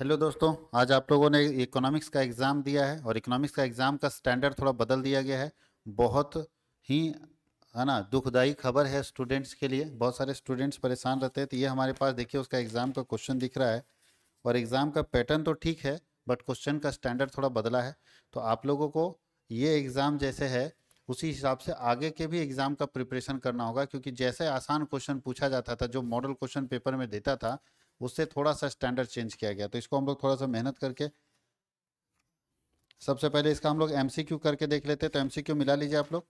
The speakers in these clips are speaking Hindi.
हेलो दोस्तों आज आप लोगों ने इकोनॉमिक्स का एग्ज़ाम दिया है और इकोनॉमिक्स का एग्ज़ाम का स्टैंडर्ड थोड़ा बदल दिया गया है बहुत ही है ना दुखदाई खबर है स्टूडेंट्स के लिए बहुत सारे स्टूडेंट्स परेशान रहते हैं तो ये हमारे पास देखिए उसका एग्ज़ाम का क्वेश्चन दिख रहा है और एग्ज़ाम का पैटर्न तो ठीक है बट क्वेश्चन का स्टैंडर्ड थोड़ा बदला है तो आप लोगों को ये एग्ज़ाम जैसे है उसी हिसाब से आगे के भी एग्ज़ाम का प्रिपरेशन करना होगा क्योंकि जैसे आसान क्वेश्चन पूछा जाता था जो मॉडल क्वेश्चन पेपर में देता था उससे थोड़ा सा स्टैंडर्ड चेंज किया गया तो इसको हम लोग थोड़ा सा मेहनत करके सबसे पहले इसका हम लोग एम करके देख लेते तो एम मिला लीजिए आप लोग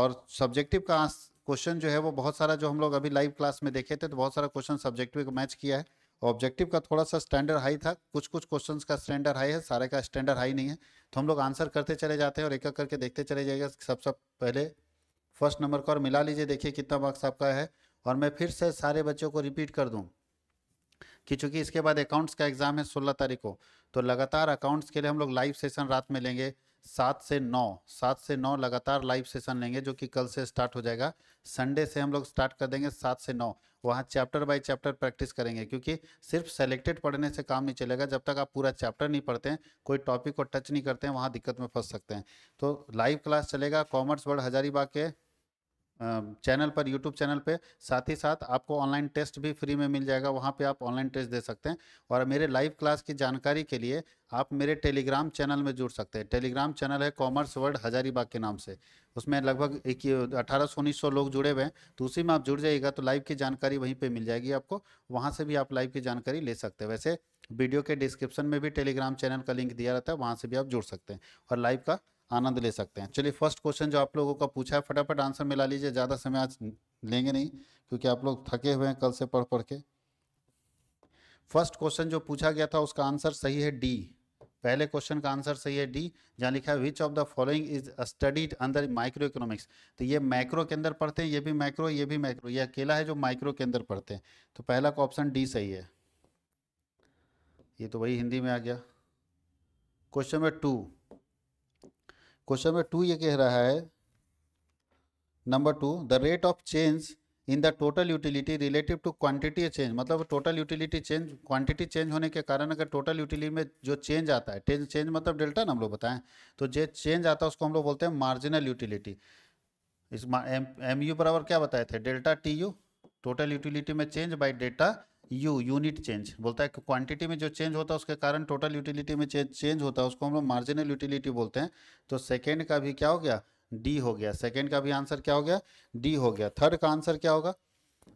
और सब्जेक्टिव का क्वेश्चन जो है वो बहुत सारा जो हम लोग अभी लाइव क्लास में देखे थे तो बहुत सारा क्वेश्चन सब्जेक्टिव को मैच किया है ऑब्जेक्टिव का थोड़ा सा स्टैंडर्ड हाई था कुछ कुछ क्वेश्चंस का स्टैंडर्ड हाई है सारे का स्टैंडर्ड हाई नहीं है तो हम लोग आंसर करते चले जाते हैं और एक एक करके देखते चले जाएगा सब सब पहले फर्स्ट नंबर का और मिला लीजिए देखिए कितना मार्क्स आपका है और मैं फिर से सारे बच्चों को रिपीट कर दूँ कि चूंकि इसके बाद अकाउंट्स का एग्जाम है सोलह तारीख को तो लगातार अकाउंट्स के लिए हम लोग लाइव सेशन रात में लेंगे सात से नौ सात से नौ लगातार लाइव सेशन लेंगे जो कि कल से स्टार्ट हो जाएगा संडे से हम लोग स्टार्ट कर देंगे सात से नौ वहाँ चैप्टर बाय चैप्टर प्रैक्टिस करेंगे क्योंकि सिर्फ सेलेक्टेड पढ़ने से काम नहीं चलेगा जब तक आप पूरा चैप्टर नहीं पढ़ते हैं कोई टॉपिक को टच नहीं करते हैं वहाँ दिक्कत में फंस सकते हैं तो लाइव क्लास चलेगा कॉमर्स वर्ड हजारीबाग के चैनल पर यूट्यूब चैनल पे साथ ही साथ आपको ऑनलाइन टेस्ट भी फ्री में मिल जाएगा वहाँ पे आप ऑनलाइन टेस्ट दे सकते हैं और मेरे लाइव क्लास की जानकारी के लिए आप मेरे टेलीग्राम चैनल में जुड़ सकते हैं टेलीग्राम चैनल है कॉमर्स वर्ल्ड हजारीबाग के नाम से उसमें लगभग एक अठारह सौ उन्नीस सौ लोग जुड़े हुए हैं तो उसी में आप जुड़ जाइएगा तो लाइव की जानकारी वहीं पर मिल जाएगी आपको वहाँ से भी आप लाइव की जानकारी ले सकते हैं वैसे वीडियो के डिस्क्रिप्शन में भी टेलीग्राम चैनल का लिंक दिया रहता है वहाँ से भी आप जुड़ सकते हैं और लाइव का आनंद ले सकते हैं चलिए फर्स्ट क्वेश्चन जो आप लोगों का पूछा है फटाफट आंसर मिला लीजिए ज़्यादा समय आज लेंगे नहीं क्योंकि आप लोग थके हुए हैं कल से पढ़ पढ़ के फर्स्ट क्वेश्चन जो पूछा गया था उसका आंसर सही है डी पहले क्वेश्चन का आंसर सही है डी जहाँ लिखा है which of the following is studied अंदर माइक्रो इकोनॉमिक्स तो ये माइक्रो के अंदर पढ़ते हैं ये भी माइक्रो ये भी माइक्रो ये अकेला है जो माइक्रो के अंदर पढ़ते हैं तो पहला का ऑप्शन डी सही है ये तो वही हिंदी में आ गया question number two question number two ये कह रहा है number two the rate of change in the total utility relative to quantity change मतलब total utility change quantity change होने के कारण अगर टोटल यूटिलिटी में जो चेंज आता है चेंज चेंज मतलब डेल्टा ना हम लोग बताएं तो जो चेंज आता है उसको हम लोग बोलते हैं मार्जिनल यूटिलिटी इस एम यू बराबर क्या बताए थे delta T U total utility में चेंज बाई डेटा यू यूनिट चेंज बोलता है कि क्वांटिटी में जो चेंज होता है उसके कारण टोटल यूटिलिटी में चेंज चेंज होता है उसको हम लोग मार्जिनल यूटिलिटी बोलते हैं तो सेकेंड का भी क्या हो गया डी हो गया सेकेंड का भी आंसर क्या हो गया डी हो गया थर्ड का आंसर क्या होगा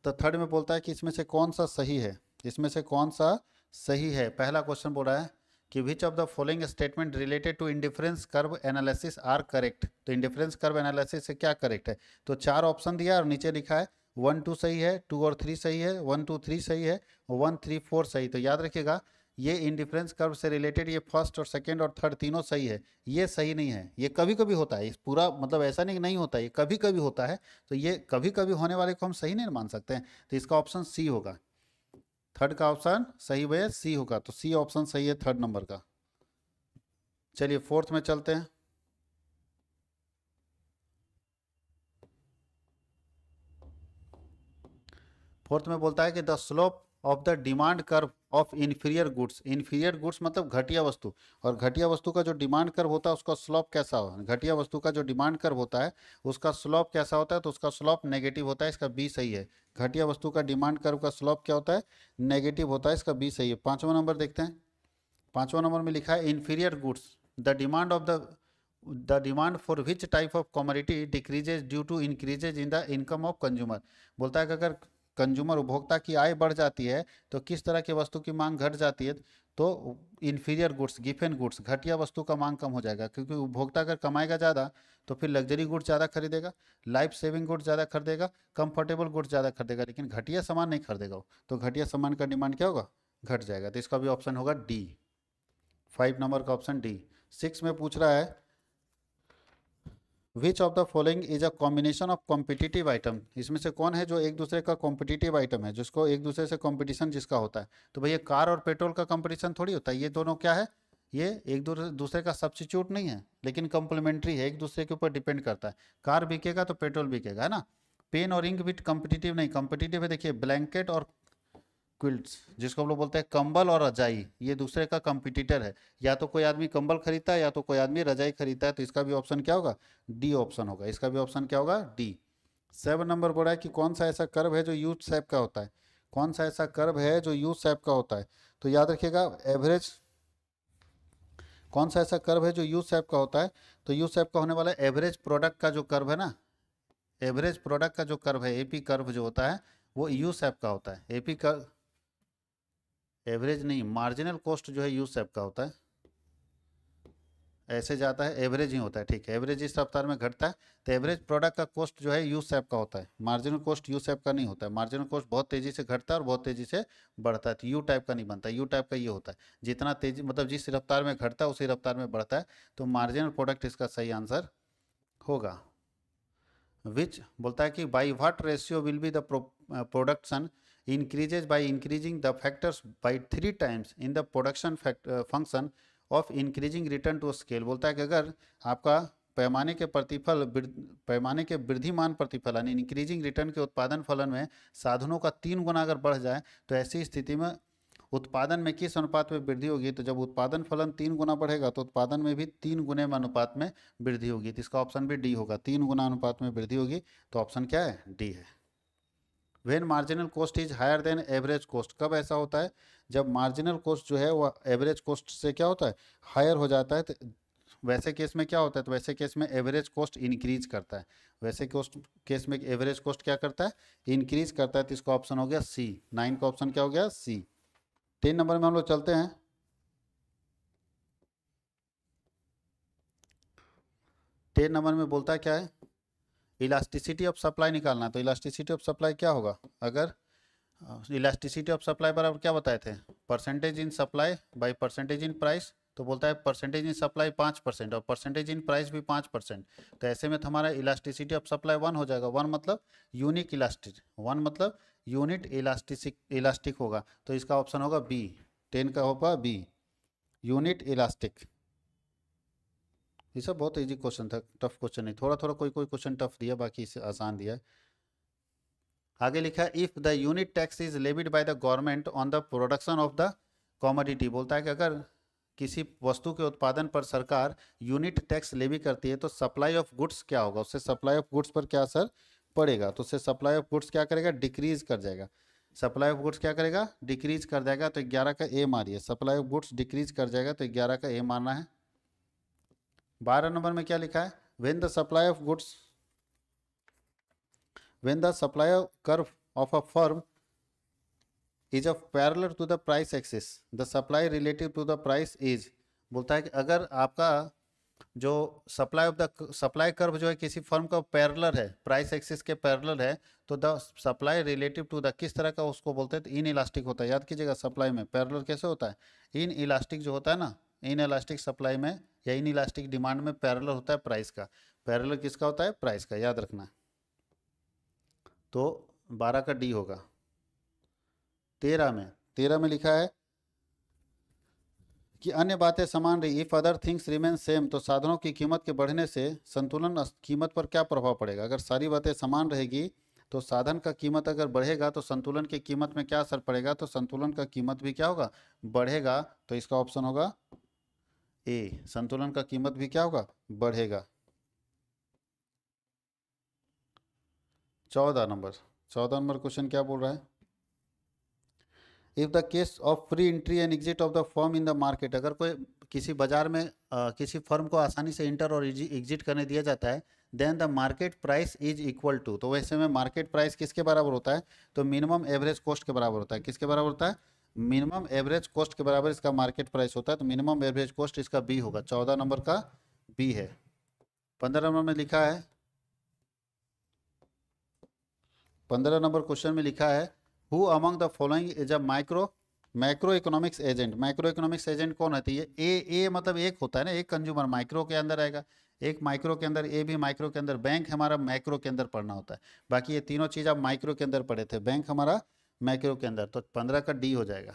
तो थर्ड में बोलता है कि इसमें से कौन सा सही है इसमें से कौन सा सही है पहला क्वेश्चन बोल रहा है कि which of the following statement related to indifference curve analysis are correct तो इंडिफरेंस कर्व एनालिसिस से क्या करेक्ट है तो चार ऑप्शन दिया और नीचे लिखा है वन टू सही है टू और थ्री सही है वन टू थ्री सही है वन थ्री फोर सही तो याद रखिएगा ये इंडिफरेंस कर्व से रिलेटेड ये फर्स्ट और सेकेंड और थर्ड तीनों सही है ये सही नहीं है ये कभी कभी होता है पूरा मतलब ऐसा नहीं नहीं होता ये कभी कभी होता है तो ये कभी कभी होने वाले को हम सही नहीं मान सकते हैं तो इसका ऑप्शन सी होगा थर्ड का ऑप्शन सही वे सी होगा तो सी ऑप्शन सही है थर्ड नंबर का चलिए फोर्थ में चलते हैं फोर्थ में बोलता है कि the slope of the demand curve of inferior goods inferior goods मतलब घटिया वस्तु और घटिया वस्तु का जो डिमांड कर्व होता है उसका स्लॉप कैसा हो घटिया वस्तु का जो डिमांड कर्व होता है उसका स्लोप कैसा होता है तो उसका स्लॉप नेगेटिव होता है इसका बी सही है घटिया वस्तु का डिमांड कर्व का स्लॉप क्या होता है नेगेटिव होता है इसका बी सही है पाँचवा नंबर देखते हैं पाँचवा नंबर में लिखा है inferior goods the demand of the the demand for which type of commodity decreases due to increases in the income of consumer बोलता है कि अगर कंज्यूमर उपभोक्ता की आय बढ़ जाती है तो किस तरह की वस्तु की मांग घट जाती है तो इन्फीरियर गुड्स गिफेन गुड्स घटिया वस्तु का मांग कम हो जाएगा क्योंकि उपभोक्ता अगर कमाएगा ज़्यादा तो फिर लग्जरी गुड्स ज़्यादा खरीदेगा लाइफ सेविंग गुड्स ज़्यादा खरीदेगा कंफर्टेबल गुड्स ज़्यादा खरीदेगा लेकिन घटिया सामान नहीं खरीदेगा तो घटिया सामान का डिमांड क्या होगा घट जाएगा तो इसका भी ऑप्शन होगा डी फाइव नंबर का ऑप्शन डी सिक्स में पूछ रहा है which of the following is a combination of competitive item इसमें से कौन है जो एक दूसरे का कॉम्पिटिटिव आइटम है जिसको एक दूसरे से कॉम्पिटिशन जिसका होता है तो भैया कार और पेट्रोल का कॉम्पिटिशन थोड़ी होता है ये दोनों क्या है ये एक दूसरे का सब्सिट्यूट नहीं है लेकिन कॉम्प्लीमेंट्री है एक दूसरे के ऊपर डिपेंड करता है कार बिकेगा तो पेट्रोल बिकेगा है ना पेन और इंक भी कॉम्पिटिटिव नहीं कॉम्पिटिटिव है देखिए ब्लैंकेट और क्विल्ट्स जिसको हम लोग बोलते हैं कंबल और रजाई ये दूसरे का कंपिटिटर है या तो कोई आदमी कंबल खरीदता है या तो कोई आदमी रजाई खरीदता है तो इसका भी ऑप्शन क्या होगा डी ऑप्शन होगा इसका भी ऑप्शन क्या होगा डी सेवन नंबर बोला है कि कौन सा ऐसा कर्व है जो यूथ सेप का होता है कौन सा ऐसा कर्व है जो यू सेप का होता है तो याद रखिएगा एवरेज कौन सा ऐसा कर्व है जो यू सेप का होता है तो यू सेप का होने वाला एवरेज प्रोडक्ट का जो कर्व है ना एवरेज प्रोडक्ट का जो कर्व है एपी कर्व जो होता है वो यू सेप का होता है एपी कर्व एवरेज नहीं मार्जिनल कॉस्ट जो है यू सेप का होता है ऐसे जाता है एवरेज ही होता है ठीक है एवरेज इस रफ्तार में घटता है तो एवरेज प्रोडक्ट का कॉस्ट जो है यू सेप का होता है मार्जिनल कॉस्ट यू सेप का नहीं होता है मार्जिनल कॉस्ट बहुत तेजी से घटता है और बहुत तेजी से बढ़ता है तो यू टाइप का नहीं बनता यू टाइप का ये होता है जितना तेजी मतलब जिस रफ्तार में घटता है उसी रफ्तार में बढ़ता है तो मार्जिनल प्रोडक्ट इसका सही आंसर होगा विच बोलता है कि by what ratio will be the production increases by increasing the factors by three times in the production factor uh, function of increasing return to scale बोलता है कि अगर आपका पैमाने के प्रतिफल पैमाने के वृद्धिमान प्रतिफल यानी इंक्रीजिंग रिटर्न के उत्पादन फलन में साधनों का तीन गुना अगर बढ़ जाए तो ऐसी स्थिति में उत्पादन में किस अनुपात में वृद्धि होगी तो जब उत्पादन फलन तीन गुना बढ़ेगा तो उत्पादन में भी तीन गुने में अनुपात में वृद्धि होगी तो इसका ऑप्शन भी डी होगा तीन गुना अनुपात में वृद्धि होगी तो ऑप्शन क्या है डी है when marginal cost is higher than average cost कब ऐसा होता है जब मार्जिनल कॉस्ट जो है वह एवरेज कॉस्ट से क्या होता है हायर हो जाता है तो वैसे केस में क्या होता है तो वैसे केस में एवरेज कॉस्ट इंक्रीज करता है वैसे कॉस्ट केस में एवरेज कॉस्ट क्या करता है इंक्रीज करता है तो इसका ऑप्शन हो गया सी नाइन का ऑप्शन क्या हो गया सी टेन नंबर में हम लोग चलते हैं टेन नंबर में बोलता है क्या है इलास्टिसिटी ऑफ सप्लाई निकालना है तो इलास्टिसिटी ऑफ सप्लाई क्या होगा अगर इलास्टिसिटी ऑफ सप्लाई बराबर क्या बताए थे percentage in supply by percentage in price तो बोलता है परसेंटेज इन सप्लाई पाँच परसेंट और परसेंटेज इन प्राइस भी पाँच परसेंट तो ऐसे में हमारा इलास्टिसिटी ऑफ सप्लाई वन हो जाएगा वन मतलब यूनिक इलास्टिक वन मतलब यूनिट इलास्टिसिक इलास्टिक होगा तो इसका ऑप्शन होगा बी टेन का होगा बी यूनिट इलास्टिक ये सब बहुत इजी क्वेश्चन था टफ क्वेश्चन नहीं थोड़ा थोड़ा कोई कोई क्वेश्चन टफ दिया बाकी इसे आसान दिया आगे लिखा है if the unit tax is levied by the government on the production of the commodity बोलता है कि अगर किसी वस्तु के उत्पादन पर सरकार यूनिट टैक्स लेवी करती है तो सप्लाई ऑफ गुड्स क्या होगा उससे सप्लाई ऑफ गुड्स पर क्या असर पड़ेगा तो उससे सप्लाई ऑफ गुड्स क्या करेगा डिक्रीज कर जाएगा सप्लाई ऑफ गुड्स क्या करेगा डिक्रीज कर जाएगा तो ग्यारह का ए मारिए सप्लाई ऑफ गुड्स डिक्रीज कर जाएगा तो ग्यारह का ए मारना है बारह नंबर में क्या लिखा है when the supply of goods when the supply curve of a firm is a parallel to the price axis the supply relative to the price is बोलता है कि अगर आपका जो supply of the supply curve जो है किसी फर्म का पैरलर है प्राइस एक्सिस के पैरलर है तो the supply relative to the किस तरह का उसको बोलते हैं तो इन इलास्टिक होता है याद कीजिएगा सप्लाई में पैरलर कैसे होता है इन इलास्टिक जो होता है ना इन इलास्टिक सप्लाई में या इन इलास्टिक डिमांड में पैरल होता है प्राइस का पैरल किसका होता है प्राइस का याद रखना तो बारह का डी होगा तेरह में तेरह में लिखा है कि अन्य बातें समान रही if other things remain same तो साधनों की कीमत के बढ़ने से संतुलन कीमत पर क्या प्रभाव पड़ेगा अगर सारी बातें समान रहेगी तो साधन का कीमत अगर बढ़ेगा तो संतुलन की कीमत में क्या असर पड़ेगा तो संतुलन का कीमत भी क्या होगा बढ़ेगा तो इसका ऑप्शन होगा ए संतुलन का कीमत भी क्या होगा बढ़ेगा चौदह नंबर चौदह नंबर क्वेश्चन क्या बोल रहा है if the case of free entry and exit of the firm in the market अगर कोई किसी बाजार में आ, किसी फर्म को आसानी से इंटर और एग्जिट करने दिया जाता है then the market price is equal to तो वैसे में मार्केट प्राइस किसके बराबर होता है तो मिनिमम एवरेज कॉस्ट के बराबर होता है किसके बराबर होता है मिनिमम एवरेज कॉस्ट के बराबर इसका मार्केट प्राइस होता है तो मिनिमम एवरेज कॉस्ट इसका बी होगा चौदह नंबर का बी है पंद्रह नंबर में लिखा है पंद्रह नंबर क्वेश्चन में लिखा है who among the following is a micro micro economics agent micro economics agent कौन होती है ए तो ए मतलब एक होता है ना एक कंज्यूमर माइक्रो के अंदर आएगा एक माइक्रो के अंदर ए भी माइक्रो के अंदर बैंक हमारा माइक्रो के अंदर पढ़ना होता है बाकी ये तीनों चीज़ आप माइक्रो के अंदर पढ़े थे बैंक हमारा मैक्रो के अंदर तो पंद्रह का डी हो जाएगा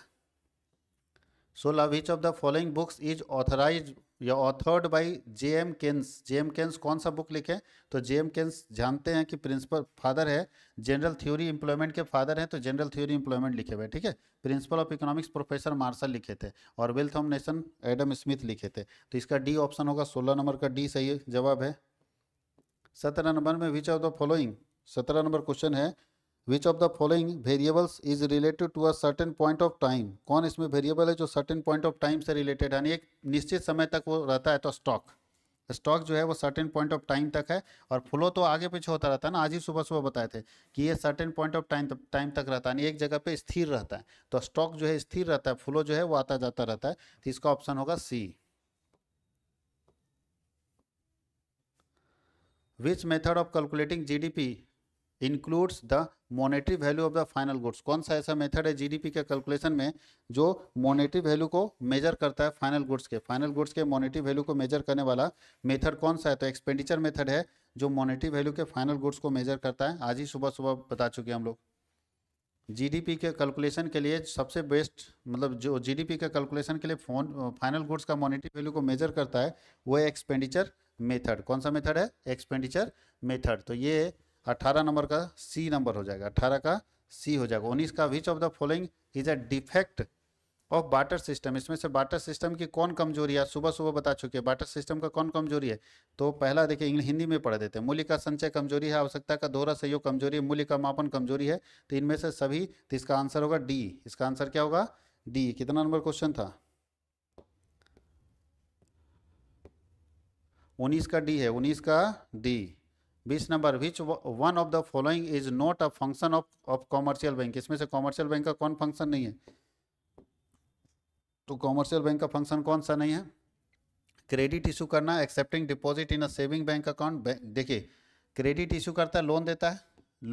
सोलह which of the following books is authorise या authored by J M Keynes J M Keynes कौन सा बुक लिखे तो जे एम केन्स जानते हैं कि प्रिंसिपल फादर है जनरल थ्योरी इंप्लॉयमेंट के फादर हैं तो जनरल थ्योरी इंप्लॉयमेंट लिखे हुए ठीक है principle of economics professor Marshall लिखे थे और wealth of nation Adam Smith लिखे थे तो इसका डी ऑप्शन होगा सोलह नंबर का डी सही जवाब है सत्रह नंबर में विच ऑफ द फॉलोइंग सत्रह नंबर क्वेश्चन है which of the following variables is related to a certain point of time कौन इसमें वेरिएबल है जो सर्टेन पॉइंट ऑफ टाइम से रिलेटेड यानी एक निश्चित समय तक वो रहता है तो स्टॉक स्टॉक जो है वो सर्टेन पॉइंट ऑफ टाइम तक है और फ्लो तो आगे पीछे होता रहता है ना आज ही सुबह सुबह बताए थे कि ये certain point of time time तक रहता है यानी एक जगह पे स्थिर रहता है तो स्टॉक जो है स्थिर रहता है फ्लो जो है वो आता जाता रहता है तो इसका ऑप्शन होगा C which method of calculating GDP includes the monetary value of the final goods कौन सा ऐसा मेथड है जीडीपी के कैलकुलेशन में जो मॉनेटरी वैल्यू को मेजर करता है फाइनल गुड्स के फाइनल गुड्स के मॉनेटरी वैल्यू को मेजर करने वाला मेथड कौन सा है तो एक्सपेंडिचर मेथड है जो मॉनेटरी वैल्यू के फाइनल गुड्स को मेजर करता है आज ही सुबह सुबह बता चुके हम लोग जीडीपी के कैलकुलेशन के लिए सबसे बेस्ट मतलब जो जीडीपी के कैलकुलेशन के लिए फोन फाइनल गुड्स का मॉनिटरी वैल्यू को मेजर करता है वो एक्सपेंडिचर मेथड कौन सा मेथड है एक्सपेंडिचर मेथड तो ये अट्ठारह नंबर का सी नंबर हो जाएगा अठारह का सी हो जाएगा उन्नीस का which of the following is a defect of barter system इसमें से बाटर सिस्टम की कौन कमजोरी है सुबह सुबह बता चुके हैं बाटर सिस्टम का कौन कमजोरी है तो पहला देखिए इंग्लिश हिंदी में पढ़ देते हैं मूल्य का संचय कमजोरी है आवश्यकता का दोहरा सहयोग कमजोरी है मूल्य का मापन कमजोरी है तो इनमें से सभी तो इसका आंसर होगा डी इसका आंसर क्या होगा डी कितना नंबर क्वेश्चन था उन्नीस का डी है उन्नीस का डी बीस number which one of the following is not a function of of commercial bank इसमें से कॉमर्शियल बैंक का कौन फंक्शन नहीं है तो कॉमर्शियल बैंक का फंक्शन कौन सा नहीं है क्रेडिट इशू करना accepting deposit in a saving bank account देखिए क्रेडिट इशू करता है लोन देता है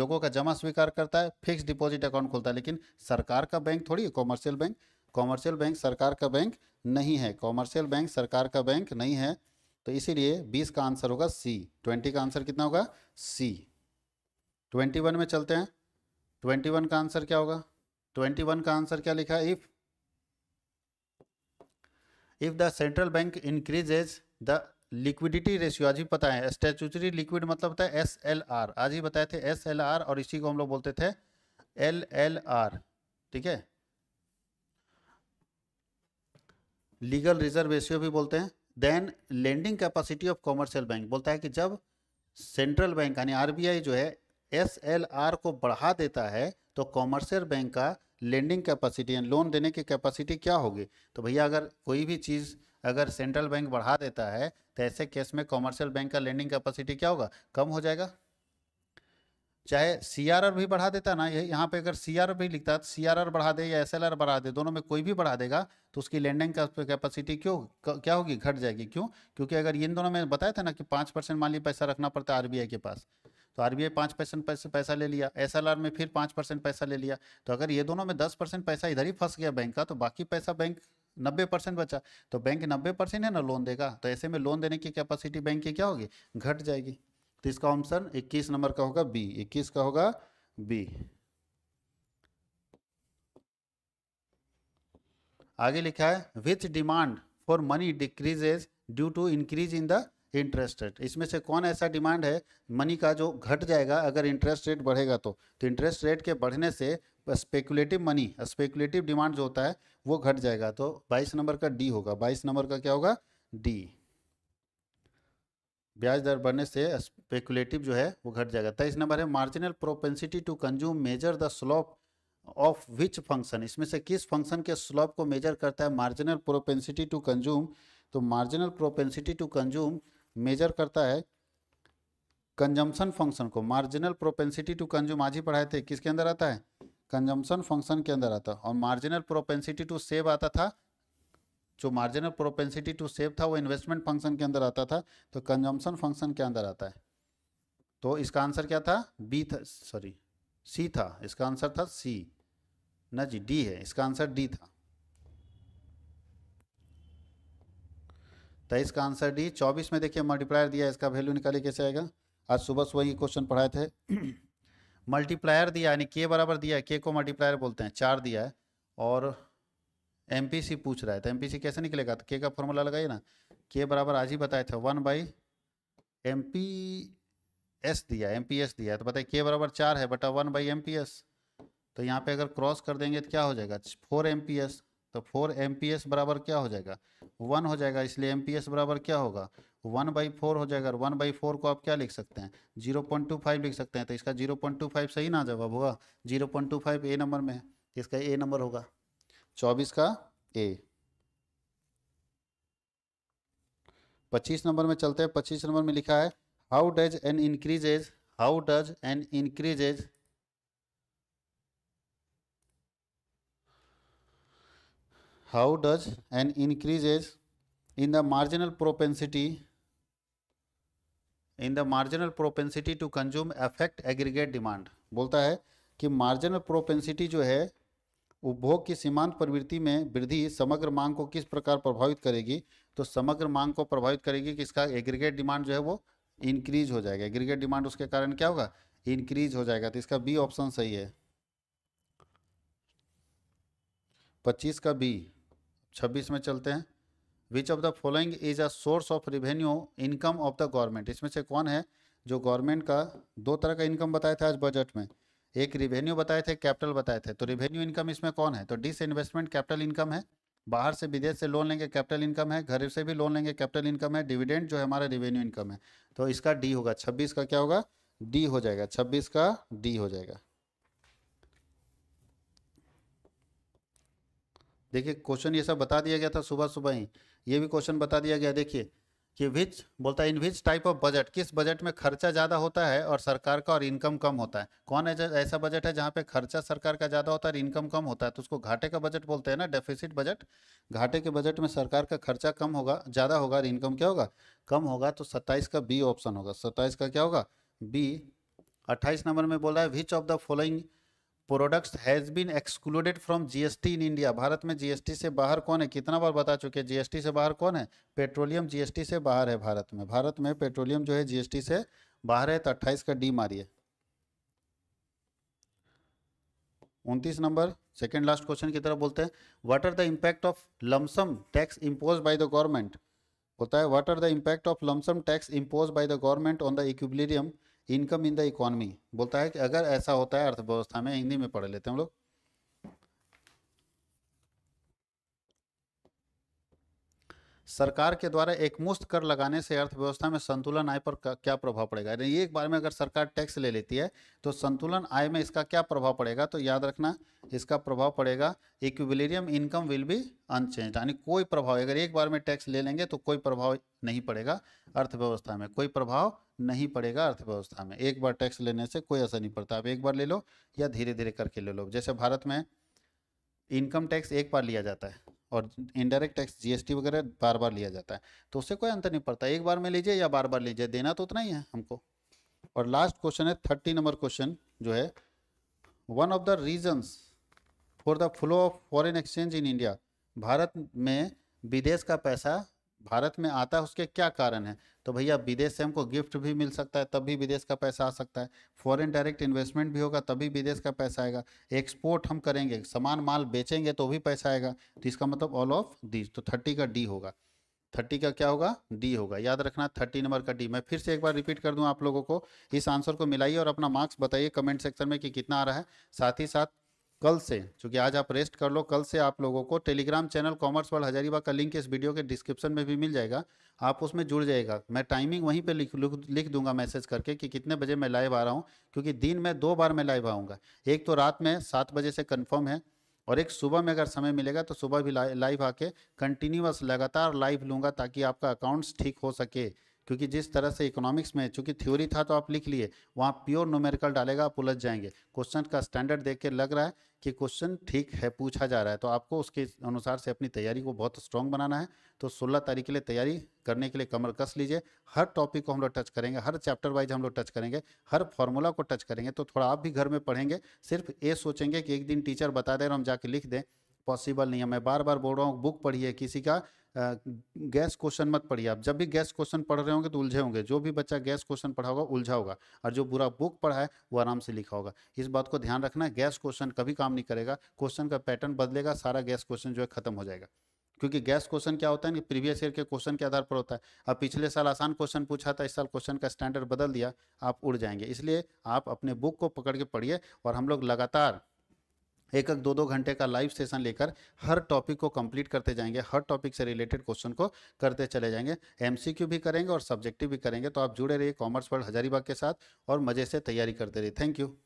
लोगों का जमा स्वीकार करता है फिक्स डिपॉजिट अकाउंट खोलता है लेकिन सरकार का बैंक थोड़ी है कॉमर्शियल बैंक कॉमर्शियल बैंक सरकार का बैंक नहीं है कॉमर्शियल बैंक सरकार का बैंक नहीं है तो इसीलिए 20 का आंसर होगा सी 20 का आंसर कितना होगा सी 21 में चलते हैं 21 का आंसर क्या होगा 21 का आंसर क्या लिखा if if the central bank increases the liquidity ratio आज ही पता है स्टेचुचरी लिक्विड मतलब होता है एस एल आर आज ही बताए थे एस एल आर और इसी को हम लोग बोलते थे एल एल आर ठीक है लीगल रिजर्व रेशियो भी बोलते हैं then lending capacity of commercial bank बोलता है कि जब सेंट्रल बैंक यानी आरबीआई जो है एस एल आर को बढ़ा देता है तो कॉमर्शियल बैंक का लेंडिंग कैपेसिटी यानी लोन देने की कैपेसिटी क्या होगी तो भैया अगर कोई भी चीज़ अगर सेंट्रल बैंक बढ़ा देता है तो ऐसे केस में कॉमर्शियल बैंक का लेंडिंग कैपेसिटी क्या होगा कम हो जाएगा चाहे सी भी बढ़ा देता ना यहाँ पे अगर सी भी लिखता तो सी बढ़ा दे या एस बढ़ा दे दोनों में कोई भी बढ़ा देगा तो उसकी लैंडिंग कैपेसिटी क्यों क्या होगी घट जाएगी क्यों क्योंकि अगर इन दोनों में बताया था ना कि पाँच परसेंट मान ली पैसा रखना पड़ता है आर के पास तो आर पाँच परसेंट पैसा ले लिया एस में फिर पाँच परसेंट पैसा ले लिया तो अगर ये दोनों में दस परसेंट पैसा इधर ही फंस गया बैंक का तो बाकी पैसा बैंक नब्बे परसेंट बचा तो बैंक नब्बे परसेंट है ना लोन देगा तो ऐसे में लोन देने की कैपेसिटी बैंक की क्या होगी घट जाएगी तो इसका ऑप्शन इक्कीस नंबर का होगा बी इक्कीस का होगा बी आगे लिखा है which demand for money decreases due to increase in the interest rate इसमें से कौन ऐसा डिमांड है मनी का जो घट जाएगा अगर इंटरेस्ट रेट बढ़ेगा तो तो इंटरेस्ट रेट के बढ़ने से स्पेकुलेटिव मनी स्पेकुलेटिव डिमांड जो होता है वो घट जाएगा तो 22 नंबर का डी होगा 22 नंबर का क्या होगा डी ब्याज दर बढ़ने से स्पेकुलेटिव जो है वो घट जाएगा तेईस नंबर है marginal propensity to consume measure the slope of which function इसमें से किस फंक्शन के स्लोप को मेजर करता है मार्जिनल प्रोपेंसिटी टू कंज्यूम तो marginal propensity to consume measure करता है कंजम्पशन फंक्शन को मार्जिनल प्रोपेंसिटी टू कंज्यूम आज ही पढ़ाए थे किसके अंदर आता है कंजम्पशन फंक्शन के अंदर आता और मार्जिनल प्रोपेंसिटी टू सेव आता था जो margin of propensity to save था वो इन्वेस्टमेंट फंक्शन के अंदर आता था तो कंजम्पशन फंक्शन के अंदर आता है तो इसका आंसर क्या था बी था सॉरी सी था इसका आंसर था सी ना जी डी है इसका आंसर डी था तो इसका आंसर डी चौबीस में देखिए मल्टीप्लायर दिया इसका वैल्यू निकाले कैसे आएगा आज सुबह सुबह ये क्वेश्चन पढ़ाए थे मल्टीप्लायर दिया यानी के बराबर दिया है के को मल्टीप्लायर बोलते हैं चार दिया है और एम पूछ रहा है तो एम कैसे निकलेगा तो के का फॉर्मूला लगाइए ना के बराबर आज ही बताए थे वन बाई एम एस दिया एम दिया तो बताइए के बराबर चार है बटा वन बाई एम तो यहाँ पे अगर क्रॉस कर देंगे तो क्या हो जाएगा फोर एम तो फोर एम बराबर क्या हो जाएगा वन हो जाएगा इसलिए एम बराबर क्या होगा वन बाई फोर हो जाएगा वन बाई फोर को आप क्या लिख सकते हैं जीरो पॉइंट टू फाइव लिख सकते हैं तो इसका जीरो पॉइंट टू फाइव सही ना जवाब होगा zero point two five A number में है तो इसका ए नंबर होगा चौबीस का ए पच्चीस नंबर में चलते हैं पच्चीस नंबर में लिखा है how does an increases how does an increases how does an increases in the marginal propensity in the marginal propensity to consume affect aggregate demand बोलता है कि मार्जिनल प्रोपेंसिटी जो है उपभोग की सीमांत प्रवृत्ति में वृद्धि समग्र मांग को किस प्रकार प्रभावित करेगी तो समग्र मांग को प्रभावित करेगी कि इसका एग्रीगेट डिमांड जो है वो इंक्रीज हो जाएगा एग्रीगेट डिमांड उसके कारण क्या होगा इंक्रीज हो जाएगा तो इसका बी ऑप्शन सही है पच्चीस का बी छब्बीस में चलते हैं which of the following is a source of revenue income of the government इसमें से कौन है जो गवर्नमेंट का दो तरह का इनकम बताया था आज बजट में एक रिवेन्यू बताए थे कैपिटल बताए थे तो रिवेन्यू इनकम इसमें कौन है तो डिस इन्वेस्टमेंट कैपिटल इनकम है बाहर से विदेश से लोन लेंगे कैपिटल इनकम है घर से भी लोन लेंगे कैपिटल इनकम है डिविडेंड जो है हमारा रिवेन्यू इनकम है तो इसका डी होगा छब्बीस का क्या होगा डी हो जाएगा छब्बीस का डी हो जाएगा देखिए क्वेश्चन ये सब बता दिया गया था सुबह सुबह ही ये भी क्वेश्चन बता दिया गया देखिए कि विच बोलता है in which type of budget किस बजट में खर्चा ज़्यादा होता है और सरकार का और इनकम कम होता है कौन ऐसा बजट है जहाँ पे खर्चा सरकार का ज़्यादा होता है और इनकम कम होता है तो उसको घाटे का बजट बोलते हैं ना डेफिसिट बजट घाटे के बजट में सरकार का खर्चा कम होगा ज़्यादा होगा और इनकम क्या होगा कम होगा तो सत्ताईस का बी ऑप्शन होगा सत्ताईस का क्या होगा बी अट्ठाईस नंबर में बोला है which of the following products has been excluded from GST in India भारत में जीएसटी से बाहर कौन है कितना बार बता चुके हैं जीएसटी से बाहर कौन है पेट्रोलियम जीएसटी से बाहर है भारत में भारत में पेट्रोलियम जो है जीएसटी से बाहर है तो अट्ठाईस का डी मारिए उनतीस नंबर सेकेंड लास्ट क्वेश्चन की तरफ बोलते हैं what are the impact of lump sum tax impose by the government होता है what are the impact of lump sum tax impose by the government on the equilibrium income in the economy बोलता है कि अगर ऐसा होता है अर्थव्यवस्था में हिंदी में पढ़ लेते हैं हम लोग सरकार के द्वारा एकमुश्त कर लगाने से अर्थव्यवस्था में संतुलन आय पर क्या प्रभाव पड़ेगा यानी एक बार में अगर सरकार टैक्स ले लेती है तो संतुलन आय में इसका क्या प्रभाव पड़ेगा तो याद रखना इसका प्रभाव पड़ेगा equilibrium income will be unchanged यानी कोई प्रभाव अगर एक बार में टैक्स ले लेंगे तो कोई प्रभाव नहीं पड़ेगा अर्थव्यवस्था में कोई प्रभाव नहीं पड़ेगा अर्थव्यवस्था में एक बार टैक्स लेने से कोई असर नहीं पड़ता आप एक बार ले लो या धीरे धीरे करके ले लो जैसे भारत में इनकम टैक्स एक बार लिया जाता है और इनडायरेक्ट टैक्स जीएसटी वगैरह बार बार लिया जाता है तो उससे कोई अंतर नहीं पड़ता एक बार में लीजिए या बार बार लीजिए देना तो उतना ही है हमको और लास्ट क्वेश्चन है थर्टी नंबर क्वेश्चन जो है one of the reasons for the flow of foreign exchange in India भारत में विदेश का पैसा भारत में आता है उसके क्या कारण है तो भैया विदेश से हमको गिफ्ट भी मिल सकता है तब भी विदेश का पैसा आ सकता है फॉरेन डायरेक्ट इन्वेस्टमेंट भी होगा तभी विदेश का पैसा आएगा एक्सपोर्ट हम करेंगे सामान माल बेचेंगे तो भी पैसा आएगा तो इसका मतलब ऑल ऑफ दीज तो थर्टी का डी होगा थर्टी का क्या होगा डी होगा याद रखना थर्टी नंबर का डी मैं फिर से एक बार रिपीट कर दूं आप लोगों को इस आंसर को मिलाइए और अपना मार्क्स बताइए कमेंट सेक्शन में कि कितना आ रहा है साथ ही साथ कल से चूँकि आज आप रेस्ट कर लो कल से आप लोगों को Telegram channel commerce world Hazaribagh का लिंक इस वीडियो के डिस्क्रिप्शन में भी मिल जाएगा आप उसमें जुड़ जाएगा मैं टाइमिंग वहीं पे लिख लिख दूंगा मैसेज करके कि कितने बजे मैं लाइव आ रहा हूँ क्योंकि दिन में दो बार मैं लाइव आऊँगा एक तो रात में सात बजे से कन्फर्म है और एक सुबह में अगर समय मिलेगा तो सुबह भी लाइव आके कंटिन्यूस लगातार लाइव लूँगा ताकि आपका अकाउंट्स ठीक हो सके क्योंकि जिस तरह से इकोनॉमिक्स में चूंकि थ्योरी था तो आप लिख लिए वहाँ प्योर न्यूमेरिकल डालेगा आप उलझ जाएंगे क्वेश्चन का स्टैंडर्ड देख के लग रहा है कि क्वेश्चन ठीक है पूछा जा रहा है तो आपको उसके अनुसार से अपनी तैयारी को बहुत स्ट्रॉन्ग बनाना है तो 16 तारीख के लिए तैयारी करने के लिए कमर कस लीजिए हर टॉपिक को हम लोग टच करेंगे हर चैप्टर वाइज हम लोग टच करेंगे हर फॉर्मूला को टच करेंगे तो थोड़ा आप भी घर में पढ़ेंगे सिर्फ ये सोचेंगे कि एक दिन टीचर बता दें और हम जाके लिख दें पॉसिबल नहीं है मैं बार बार बोल रहा हूँ बुक पढ़िए किसी का गैस क्वेश्चन मत पढ़िए आप जब भी गैस क्वेश्चन पढ़ रहे होंगे तो उलझे होंगे जो भी बच्चा गैस क्वेश्चन पढ़ा होगा उलझा होगा और जो बुरा बुक पढ़ा है वो आराम से लिखा होगा इस बात को ध्यान रखना है गैस क्वेश्चन कभी काम नहीं करेगा क्वेश्चन का पैटर्न बदलेगा सारा गैस क्वेश्चन जो है खत्म हो जाएगा क्योंकि गैस क्वेश्चन क्या होता है ना प्रीवियस ईयर के क्वेश्चन के आधार पर होता है अब पिछले साल आसान क्वेश्चन पूछा था इस साल क्वेश्चन का स्टैंडर्ड बदल दिया आप उड़ जाएंगे इसलिए आप अपने बुक को पकड़ के पढ़िए और हम लोग लगातार एक एक दो दो घंटे का लाइव सेशन लेकर हर टॉपिक को कंप्लीट करते जाएंगे हर टॉपिक से रिलेटेड क्वेश्चन को करते चले जाएंगे एमसीक्यू भी करेंगे और सब्जेक्टिव भी करेंगे तो आप जुड़े रहिए कॉमर्स वर्ल्ड हजारीबाग के साथ और मज़े से तैयारी करते रहिए थैंक यू